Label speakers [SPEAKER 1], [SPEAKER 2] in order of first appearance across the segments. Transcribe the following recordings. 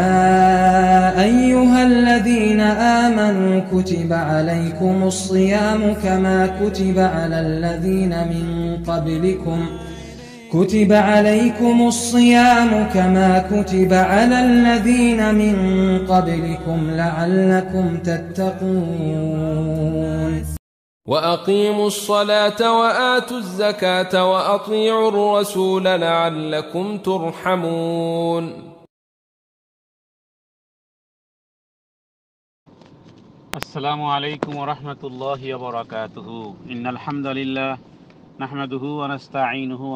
[SPEAKER 1] يا أيها الذين آمنوا كتب عليكم الصيام كما كتب على الذين من قبلكم كتب عليكم الصيام كما كتب على الذين من قبلكم لعلكم تتقون وأقيموا الصلاة وآتوا الزكاة وأطيعوا الرسول لعلكم ترحمون আসসালামু আলাইকুম রহমতুল্লাহ বরকাতহু ইন্নালহামদুলিল্লাহ নাহমাদুহু আনস্তাইনহু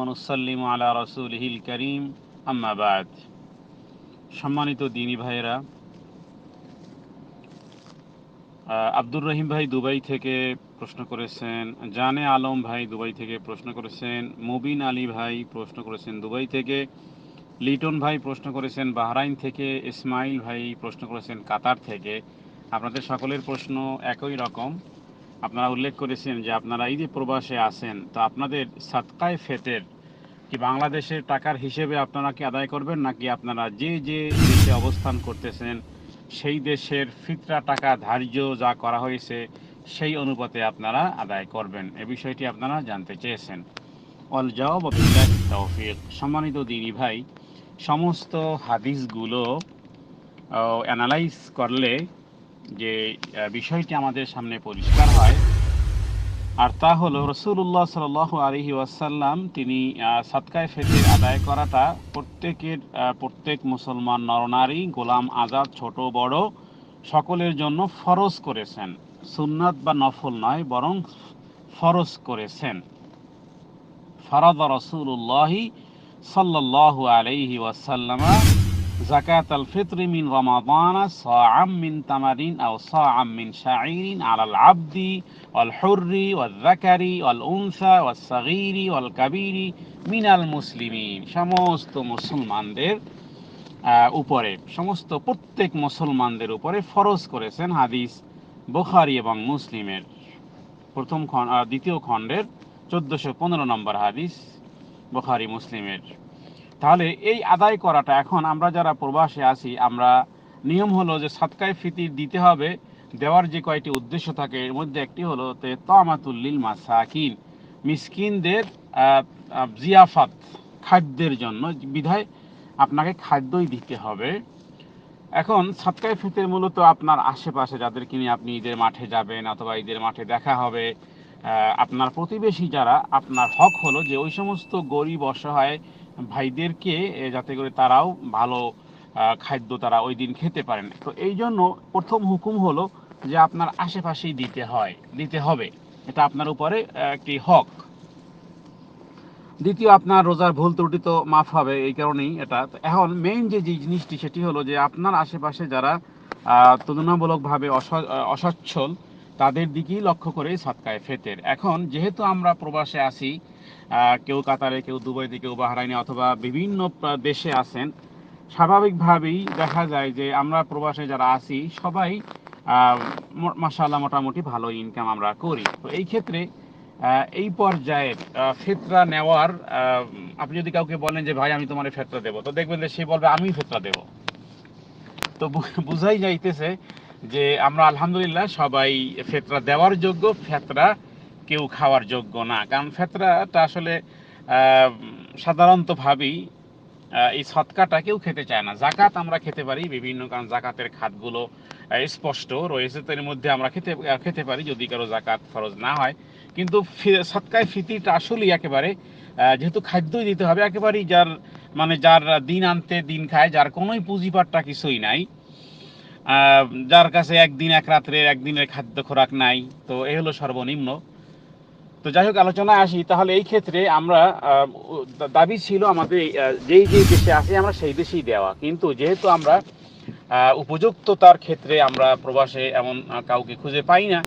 [SPEAKER 1] সম্মানিত দিনী ভাইরা আব্দুর রহিম ভাই দুবাই থেকে প্রশ্ন করেছেন জানে আলম ভাই দুবাই থেকে প্রশ্ন করেছেন মুবিন আলী ভাই প্রশ্ন করেছেন দুবাই থেকে লিটন ভাই প্রশ্ন করেছেন বাহরাইন থেকে ইসমাইল ভাই প্রশ্ন করেছেন কাতার থেকে আপনাদের সকলের প্রশ্ন একই রকম আপনারা উল্লেখ করেছেন যে আপনারা এই যে প্রবাসে আছেন তো আপনাদের সাতকায় ফেতের কি বাংলাদেশের টাকার হিসেবে আপনারা কি আদায় করবেন নাকি আপনারা যে যে দেশে অবস্থান করতেছেন সেই দেশের ফিতরা টাকা ধার্য যা করা হয়েছে সেই অনুপাতে আপনারা আদায় করবেন এ বিষয়টি আপনারা জানতে চেয়েছেন অল জবাব সম্মানিত দিনী ভাই সমস্ত হাদিসগুলো অ্যানালাইজ করলে যে বিষয়টি আমাদের সামনে পরিষ্কার হয় আর তা হলো রসুল্লাহ সাল আলহি ওয়াসাল্লাম তিনি সাতকায় ফেতে আদায় করাটা প্রত্যেকের প্রত্যেক মুসলমান নরনারী গোলাম আজাদ ছোট বড় সকলের জন্য ফরজ করেছেন সুন্নাত বা নফল নয় বরং ফরজ করেছেন ফরাদ রসুল্লাহি সাল্লাহ আলহি ওয়াসাল্লামা জাকাত আল ফিতরি মিন صاعا من تمر তামারিন صاعا من شعير على العبد والحر والذكر والانثى والصغير والكبير من উনসা ওয়াল সাগীরি ওয়াল মুসলিমিন সমস্ত মুসলমানদের উপরে সমস্ত প্রত্যেক মুসলমানদের উপরে ফরজ করেছেন হাদিস বুখারি এবং মুসলিমের প্রথম খণ্ড দ্বিতীয় খণ্ডের চোদ্দোশো পনেরো নম্বর হাদিস বুখারি মুসলিমের তাহলে এই আদায় করাটা এখন আমরা যারা প্রবাসে আছি আমরা নিয়ম হলো যে সাতকায় ফিতির দিতে হবে দেওয়ার যে কয়েকটি উদ্দেশ্য থাকে এর মধ্যে একটি হলো তে তমাতুল্লিল মাসাকিন মিসকিনদের জিয়াফাত খাদ্যের জন্য বিধায় আপনাকে খাদ্যই দিতে হবে এখন সাতকায় ফিতের মূলত আপনার আশেপাশে যাদেরকে নিয়ে আপনি ঈদের মাঠে যাবেন অথবা ঈদের মাঠে দেখা হবে আপনার প্রতিবেশী যারা আপনার হক হলো যে ওই সমস্ত গরিব অসহায় ভাইদেরকে যাতে করে তারাও ভালো খাদ্য তারা ওই দিন খেতে পারেন তো এই জন্য প্রথম হুকুম হলো যে আপনার আশেপাশেই দিতে হয় দিতে হবে এটা আপনার উপরে একটি হক দ্বিতীয় আপনার রোজার ভুল ত্রুটি তো মাফ হবে এই কারণেই এটা এখন মেইন যে জিনিসটি সেটি হলো যে আপনার আশেপাশে যারা তুলনামূলকভাবে অস অসচ্ছল তাদের দিকেই লক্ষ্য করে সৎকায় ফেতের এখন যেহেতু আমরা প্রবাসে আসি কেউ কাতারে কেউ দুবাইতে কেউ বাহরাইনে অথবা বিভিন্ন দেশে আছেন স্বাভাবিকভাবেই দেখা যায় যে আমরা প্রবাসে যারা আছি সবাই মাসাল্লাহ মোটামুটি ভালো ইনকাম আমরা করি তো এই ক্ষেত্রে এই পর্যায়ে ফেতরা নেওয়ার আপনি যদি কাউকে বলেন যে ভাই আমি তোমার ফেতরা দেবো তো দেখবেন যে সে বলবে আমি ফেতরা দেবো তো বুঝাই যাইতেছে যে আমরা আলহামদুলিল্লাহ সবাই ফেতরা দেওয়ার যোগ্য ফেতরা কেউ খাওয়ার যোগ্য না কারণ ফেতরাটা আসলে সাধারণতভাবেই এই সৎকাটা কেউ খেতে চায় না জাকাত আমরা খেতে পারি বিভিন্ন কারণ জাকাতের খাতগুলো স্পষ্ট রয়েছে তার মধ্যে আমরা খেতে খেতে পারি যদি কারো জাকাত খরচ না হয় কিন্তু সৎকায় ফিতিটা আসলেই একেবারে যেহেতু খাদ্যই দিতে হবে একেবারেই যার মানে যার দিন আনতে দিন খায় যার কোনোই পুঁজিপাটটা কিছুই নাই যার কাছে একদিন এক রাত্রের একদিনের খাদ্য খোরাক নাই তো এ হলো সর্বনিম্ন তো যাই হোক আলোচনায় আসি তাহলে এই ক্ষেত্রে আমরা দাবি ছিল আমাদের যেই যেই দেশে আসি আমরা সেই দেশেই দেওয়া কিন্তু যেহেতু আমরা উপযুক্ততার ক্ষেত্রে আমরা প্রবাসে এমন কাউকে খুঁজে পাই না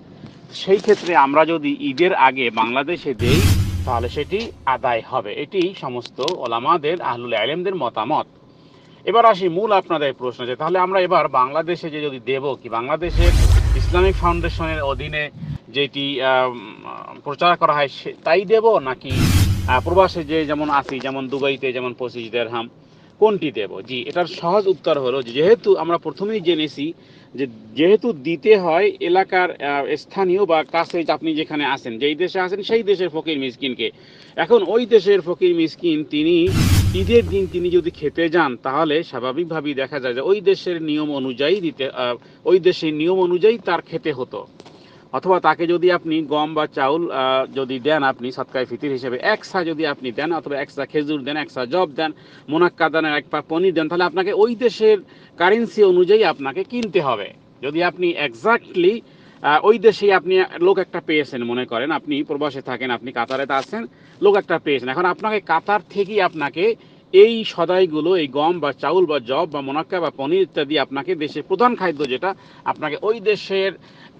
[SPEAKER 1] সেই ক্ষেত্রে আমরা যদি ঈদের আগে বাংলাদেশে দেই তাহলে সেটি আদায় হবে এটি সমস্ত ওলামাদের আহলুল আলেমদের মতামত এবার আসি মূল আপনাদের প্রশ্ন যে তাহলে আমরা এবার বাংলাদেশে যে যদি দেব কি বাংলাদেশের ইসলামিক ফাউন্ডেশনের অধীনে যেটি প্রচার করা হয় সে তাই দেব নাকি প্রবাসে যে যেমন আসি যেমন দুবাইতে যেমন পঁচিশ দেড়হাম কোনটি দেব জি এটার সহজ উত্তর হলো যেহেতু আমরা প্রথমেই জেনেছি যে যেহেতু দিতে হয় এলাকার স্থানীয় বা কাছে আপনি যেখানে আসেন যেই দেশে আসেন সেই দেশের ফকির মিসকিনকে এখন ওই দেশের ফকির মিসকিন তিনি ঈদের দিন তিনি যদি খেতে যান তাহলে স্বাভাবিকভাবেই দেখা যায় যে ওই দেশের নিয়ম অনুযায়ী দিতে ওই দেশের নিয়ম অনুযায়ী তার খেতে হতো অথবা তাকে যদি আপনি গম বা চাউল যদি দেন আপনি সৎকাই ফিতির হিসেবে একসা যদি আপনি দেন অথবা একসা খেজুর দেন একসা জব দেন মোনাক্কা দেন এক পা পনির দেন তাহলে আপনাকে ওই দেশের কারেন্সি অনুযায়ী আপনাকে কিনতে হবে যদি আপনি একজাক্টলি ওই দেশেই আপনি লোক একটা পেয়েছেন মনে করেন আপনি প্রবাসে থাকেন আপনি কাতারেতে আছেন লোক একটা পেয়েছেন এখন আপনাকে কাতার থেকেই আপনাকে এই সদাইগুলো এই গম বা চাউল বা জব বা মোনাক্কা বা পনির ইত্যাদি আপনাকে দেশের প্রধান খাদ্য যেটা আপনাকে ওই দেশের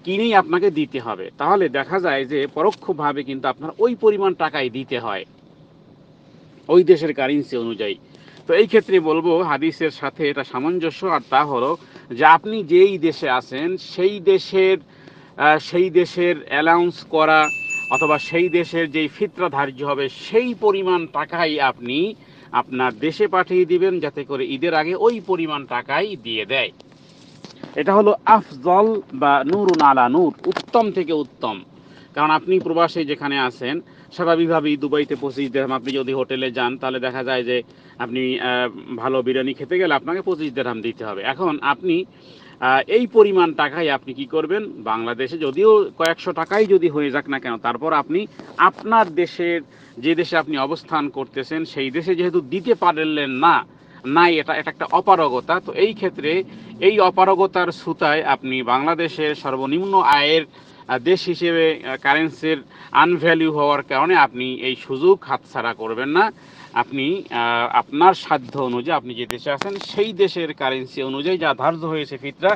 [SPEAKER 1] কিনেই আপনাকে দিতে হবে তাহলে দেখা যায় যে পরোক্ষভাবে কিন্তু আপনার ওই পরিমাণ টাকাই দিতে হয় ওই দেশের কারেন্সি অনুযায়ী তো এই ক্ষেত্রে বলবো হাদিসের সাথে এটা সামঞ্জস্য আর তা হলো যে আপনি যেই দেশে আছেন সেই দেশের সেই দেশের অ্যালাউন্স করা অথবা সেই দেশের যেই ফিতরা ধার্য হবে সেই পরিমাণ টাকাই আপনি আপনার দেশে পাঠিয়ে দিবেন যাতে করে ঈদের আগে ওই পরিমাণ টাকাই দিয়ে দেয় এটা হলো আফজল বা নুরুন আলা নূর উত্তম থেকে উত্তম কারণ আপনি প্রবাসে যেখানে আছেন স্বাভাবিকভাবেই দুবাইতে পঁচিশ দেড়হাম আপনি যদি হোটেলে যান তাহলে দেখা যায় যে আপনি ভালো বিরিয়ানি খেতে গেলে আপনাকে পঁচিশ দেড়হাম দিতে হবে এখন আপনি এই পরিমাণ টাকাই আপনি কি করবেন বাংলাদেশে যদিও কয়েকশো টাকাই যদি হয়ে যাক না কেন তারপর আপনি আপনার দেশের যে দেশে আপনি অবস্থান করতেছেন সেই দেশে যেহেতু দিতে পারলেন না নাই এটা এটা একটা অপারগতা তো এই ক্ষেত্রে এই অপারগতার সুতায় আপনি বাংলাদেশের সর্বনিম্ন আয়ের দেশ হিসেবে কারেন্সির আনভ্যালু হওয়ার কারণে আপনি এই সুযোগ হাতছাড়া করবেন না আপনি আপনার সাধ্য অনুযায়ী আপনি যে দেশে আছেন সেই দেশের কারেন্সি অনুযায়ী যা ধার্য হয়েছে ফিতরা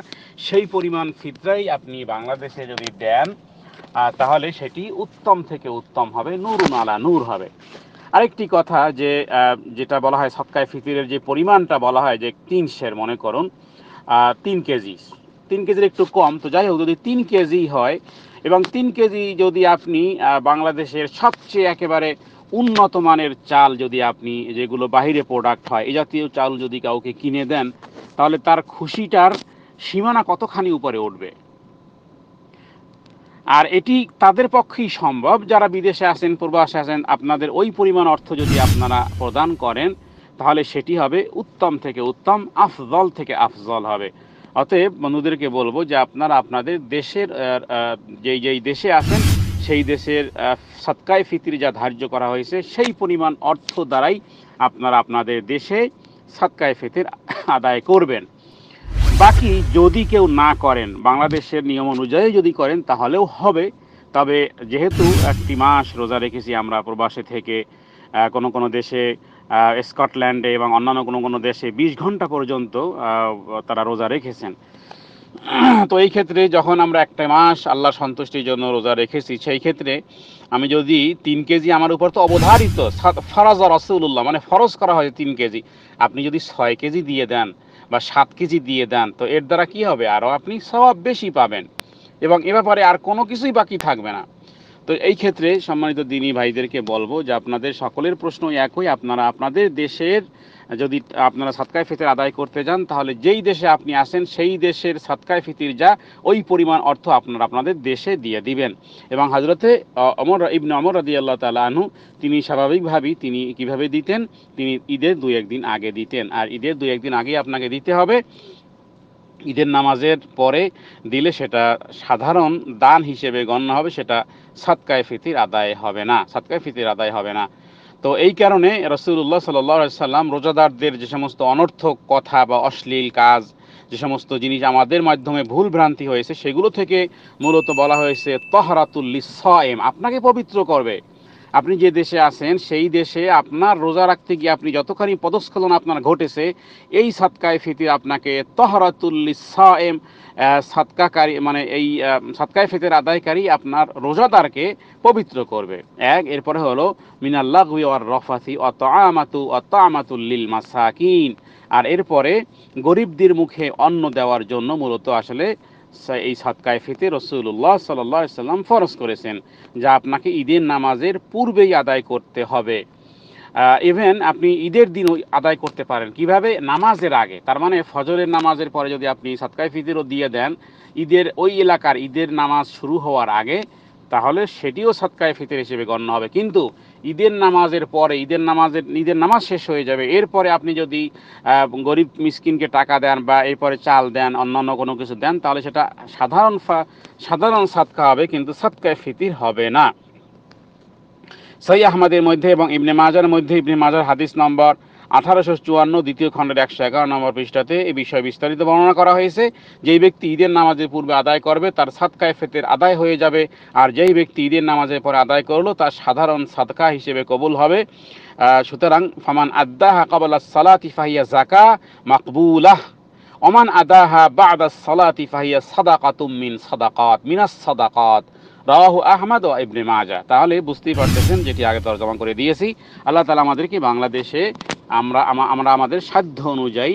[SPEAKER 1] সেই পরিমাণ ফিতরাই আপনি বাংলাদেশে যদি দেন তাহলে সেটি উত্তম থেকে উত্তম হবে নুরুন আলা নূর হবে আরেকটি কথা যে যেটা বলা হয় সৎকায় ফিতিরের যে পরিমাণটা বলা হয় যে তিন শের মনে করুন তিন কেজি তিন কেজির একটু কম তো যাই হোক যদি তিন কেজি হয় এবং তিন কেজি যদি আপনি বাংলাদেশের সবচেয়ে একেবারে উন্নত মানের চাল যদি আপনি যেগুলো বাহিরে প্রোডাক্ট হয় এ জাতীয় চাল যদি কাউকে কিনে দেন তাহলে তার খুশিটার সীমানা কতখানি উপরে উঠবে আর এটি তাদের পক্ষেই সম্ভব যারা বিদেশে আছেন প্রবাসে আছেন আপনাদের ওই পরিমাণ অর্থ যদি আপনারা প্রদান করেন তাহলে সেটি হবে উত্তম থেকে উত্তম আফজল থেকে আফজল হবে অতএব বন্ধুদেরকে বলবো যে আপনারা আপনাদের দেশের যেই যেই দেশে আছেন সেই দেশের সৎকায় ফিতির যা ধার্য করা হয়েছে সেই পরিমাণ অর্থ দ্বারাই আপনারা আপনাদের দেশে সৎকায় ফিতির আদায় করবেন বাকি যদি কেউ না করেন বাংলাদেশের নিয়ম অনুযায়ী যদি করেন তাহলেও হবে তবে যেহেতু একটি মাস রোজা রেখেছি আমরা প্রবাসে থেকে কোনো কোনো দেশে স্কটল্যান্ডে এবং অন্যান্য কোনো কোনো দেশে বিশ ঘন্টা পর্যন্ত তারা রোজা রেখেছেন তো এই ক্ষেত্রে যখন আমরা একটা মাস আল্লাহ সন্তুষ্টির জন্য রোজা রেখেছি সেই ক্ষেত্রে আমি যদি তিন কেজি আমার উপর তো অবধারিত ফরাজ রসুল্লাহ মানে ফরজ করা হয় তিন কেজি আপনি যদি ছয় কেজি দিয়ে দেন বা সাত কেজি দিয়ে দেন তো এর দ্বারা কি হবে আরও আপনি সব বেশি পাবেন এবং এ ব্যাপারে আর কোনো কিছুই বাকি থাকবে না তো এই ক্ষেত্রে সম্মানিত দিনী ভাইদেরকে বলবো যে আপনাদের সকলের প্রশ্ন একই আপনারা আপনাদের দেশের যদি আপনারা সাতকায় ফিতির আদায় করতে যান তাহলে যেই দেশে আপনি আসেন সেই দেশের সাতকায় ফিতির যা ওই পরিমাণ অর্থ আপনারা আপনাদের দেশে দিয়ে দিবেন এবং হাজরতে অমর ইবন অমর রদি আল্লাহ তালা আনু তিনি স্বাভাবিকভাবেই তিনি কিভাবে দিতেন তিনি ঈদের দু একদিন আগে দিতেন আর ঈদের দু একদিন আগে আপনাকে দিতে হবে ঈদের নামাজের পরে দিলে সেটা সাধারণ দান হিসেবে গণ্য হবে সেটা সাতকায় ফিতির আদায় হবে না সাতকায় ফিতির আদায় হবে না তো এই কারণে রসুল্লাহ সাল্লাম রোজাদারদের যে সমস্ত অনর্থক কথা বা অশ্লীল কাজ যে সমস্ত জিনিস আমাদের মাধ্যমে ভুল ভ্রান্তি হয়েছে সেগুলো থেকে মূলত বলা হয়েছে তহরাতুল্লি সয়েম আপনাকে পবিত্র করবে আপনি যে দেশে আছেন সেই দেশে আপনার রোজা রাখতে গিয়ে আপনি যতখানি পদস্খলন আপনার ঘটেছে এই সাতকায় ফিতির আপনাকে তহরাতুল্লি সাম সাতকাকারী মানে এই সাতকায় ফিতের আদায়কারী আপনার রোজাদারকে পবিত্র করবে এক এরপরে হলো মিনাল্লাহ আর রফাসি অত আমাতু অত আমাতুল্লিল মাসাকিন আর এরপরে গরিবদের মুখে অন্ন দেওয়ার জন্য মূলত আসলে এই সাদকায় ফিতে রসুল্লাহ সাল্লাহ সাল্লাম ফরজ করেছেন যা আপনাকে ঈদের নামাজের পূর্বেই আদায় করতে হবে ইভেন আপনি ঈদের দিন আদায় করতে পারেন কিভাবে নামাজের আগে তার মানে ফজরের নামাজের পরে যদি আপনি সাতকায় ফিতেরও দিয়ে দেন ঈদের ওই এলাকার ঈদের নামাজ শুরু হওয়ার আগে তাহলে সেটিও সাতকায় ফিতের হিসেবে গণ্য হবে কিন্তু ঈদের নামাজের পরে ঈদের নামাজের ঈদের নামাজ শেষ হয়ে যাবে এরপরে আপনি যদি গরিব মিসকিনকে টাকা দেন বা এরপরে চাল দেন অন্যান্য কোনো কিছু দেন তাহলে সেটা সাধারণ সাধারণ সাতকা হবে কিন্তু সাতকায় ফিতির হবে না সই আহমদের মধ্যে এবং ইবনে মাজার মধ্যে ইবনে মাজার হাদিস নম্বর আঠারোশো চুয়ান্ন দ্বিতীয় খণ্ডের একশো এগারো নম্বর পৃষ্ঠাতে এই বিষয়ে বিস্তারিত বর্ণনা করা হয়েছে যেই ব্যক্তি ঈদের নামাজের পূর্বে আদায় করবে তার সাদকায় ফেতের আদায় হয়ে যাবে আর যেই ব্যক্তি ঈদের নামাজের পরে আদায় করলো তার সাধারণ সাদকা হিসেবে কবুল হবে সুতরাং ফামান আদাহা কাবাল্লা সালা তিফাহিয়া জাকা মাকবুলাহ অমান আদাহা বা আদা সালা তিফাহিয়া সাদাকাতুম মিন সাদাকাত মিনাস সাদাকাত রাহু আহমদ ও ইবনে মাজা তাহলে বুঝতেই পারতেছেন যেটি আগে তর্জমা করে দিয়েছি আল্লাহ তালা আমাদেরকে বাংলাদেশে আমরা আমরা আমাদের সাধ্য অনুযায়ী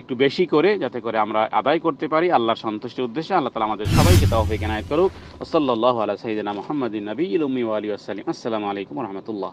[SPEAKER 1] একটু বেশি করে যাতে করে আমরা আদায় করতে পারি আল্লাহর সন্তুষ্টির উদ্দেশ্যে আল্লাহ তালা আমাদের সবাইকে তহফিক এনায়ত করুক ওসল্লাহ আলা সঈদিনা মোহাম্মদিন নবী ইলমি আলী আসসালাম আসসালামু আলাইকুম রহমতুল্লাহ